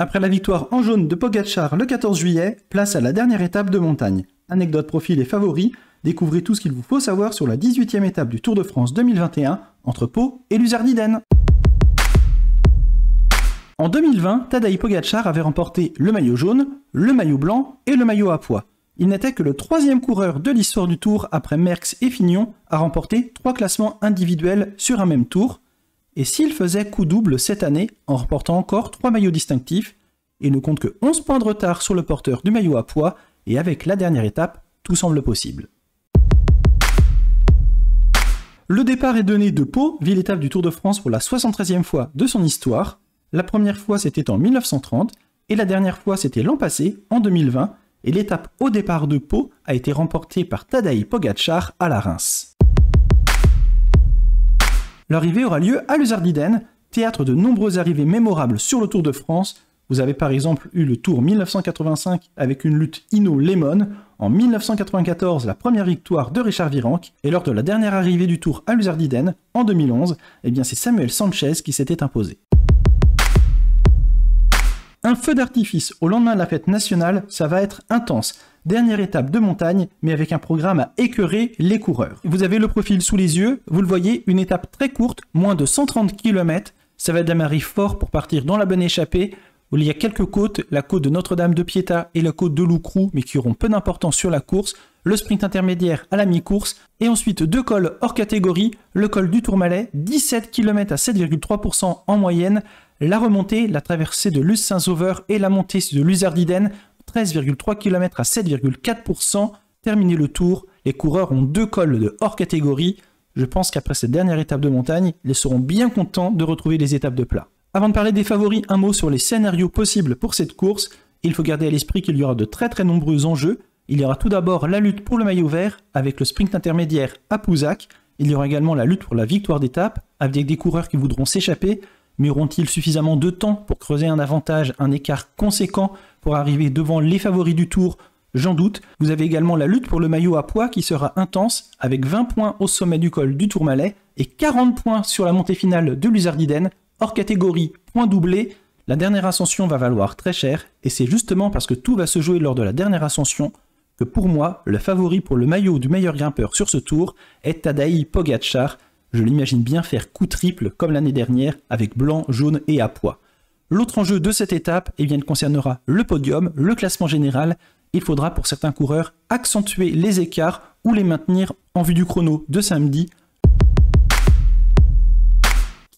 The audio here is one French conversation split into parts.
Après la victoire en jaune de Pogachar le 14 juillet, place à la dernière étape de montagne. Anecdote, profil et favoris, découvrez tout ce qu'il vous faut savoir sur la 18e étape du Tour de France 2021 entre Pau et Luzardiden. En 2020, Tadaï Pogacar avait remporté le maillot jaune, le maillot blanc et le maillot à poids. Il n'était que le troisième coureur de l'histoire du Tour après Merckx et Fignon à remporter trois classements individuels sur un même tour, et s'il faisait coup double cette année en remportant encore 3 maillots distinctifs, il ne compte que 11 points de retard sur le porteur du maillot à poids, et avec la dernière étape, tout semble possible. Le départ est donné de Pau, ville étape du Tour de France pour la 73e fois de son histoire. La première fois c'était en 1930 et la dernière fois c'était l'an passé, en 2020, et l'étape au départ de Pau a été remportée par Tadaï Pogachar à la Reims. L'arrivée aura lieu à Luzardiden, théâtre de nombreuses arrivées mémorables sur le Tour de France. Vous avez par exemple eu le Tour 1985 avec une lutte Inno-Lemon, en 1994 la première victoire de Richard Virenque, et lors de la dernière arrivée du Tour à Luzardiden, en 2011, eh bien c'est Samuel Sanchez qui s'était imposé. Un feu d'artifice au lendemain de la fête nationale, ça va être intense. Dernière étape de montagne, mais avec un programme à écœurer les coureurs. Vous avez le profil sous les yeux, vous le voyez, une étape très courte, moins de 130 km. Ça va mari fort pour partir dans la bonne échappée, où il y a quelques côtes, la côte de Notre-Dame de Pietà et la côte de Loucrou, mais qui auront peu d'importance sur la course, le sprint intermédiaire à la mi-course, et ensuite deux cols hors catégorie, le col du Tourmalet, 17 km à 7,3% en moyenne, la remontée, la traversée de Luz Saint-Sauveur et la montée de Luzardiden 13,3 km à 7,4%. Terminé le tour, les coureurs ont deux cols de hors catégorie. Je pense qu'après cette dernière étape de montagne, ils seront bien contents de retrouver les étapes de plat. Avant de parler des favoris, un mot sur les scénarios possibles pour cette course. Il faut garder à l'esprit qu'il y aura de très très nombreux enjeux. Il y aura tout d'abord la lutte pour le maillot vert avec le sprint intermédiaire à Pouzac. Il y aura également la lutte pour la victoire d'étape avec des coureurs qui voudront s'échapper. Mais auront-ils suffisamment de temps pour creuser un avantage, un écart conséquent pour arriver devant les favoris du tour, j'en doute. Vous avez également la lutte pour le maillot à poids qui sera intense, avec 20 points au sommet du col du Tourmalet et 40 points sur la montée finale de Luzardiden hors catégorie, point doublé. La dernière ascension va valoir très cher, et c'est justement parce que tout va se jouer lors de la dernière ascension que pour moi, le favori pour le maillot du meilleur grimpeur sur ce tour est Tadaï Pogatchar. Je l'imagine bien faire coup triple comme l'année dernière avec blanc, jaune et à poids. L'autre enjeu de cette étape et eh bien, concernera le podium, le classement général. Il faudra pour certains coureurs accentuer les écarts ou les maintenir en vue du chrono de samedi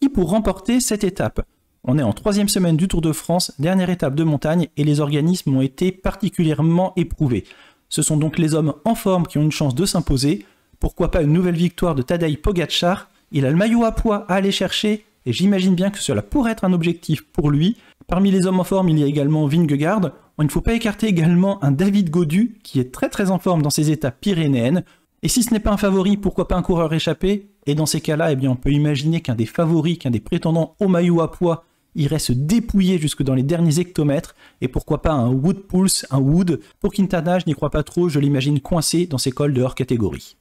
qui pour remporter cette étape. On est en troisième semaine du Tour de France, dernière étape de montagne, et les organismes ont été particulièrement éprouvés. Ce sont donc les hommes en forme qui ont une chance de s'imposer. Pourquoi pas une nouvelle victoire de Tadej Pogacar Il a le maillot à poids à aller chercher, et j'imagine bien que cela pourrait être un objectif pour lui. Parmi les hommes en forme, il y a également Vingegaard. Il ne faut pas écarter également un David Godu, qui est très très en forme dans ses étapes pyrénéennes. Et si ce n'est pas un favori, pourquoi pas un coureur échappé Et dans ces cas-là, eh bien, on peut imaginer qu'un des favoris, qu'un des prétendants au maillot à poids irait se dépouiller jusque dans les derniers hectomètres, et pourquoi pas un Wood Pulse, un Wood. Pour Quintana, je n'y crois pas trop, je l'imagine coincé dans ses cols de hors catégorie.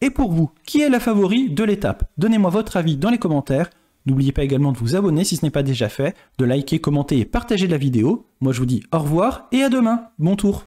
Et pour vous, qui est la favori de l'étape Donnez-moi votre avis dans les commentaires. N'oubliez pas également de vous abonner si ce n'est pas déjà fait, de liker, commenter et partager la vidéo. Moi je vous dis au revoir et à demain. Bon tour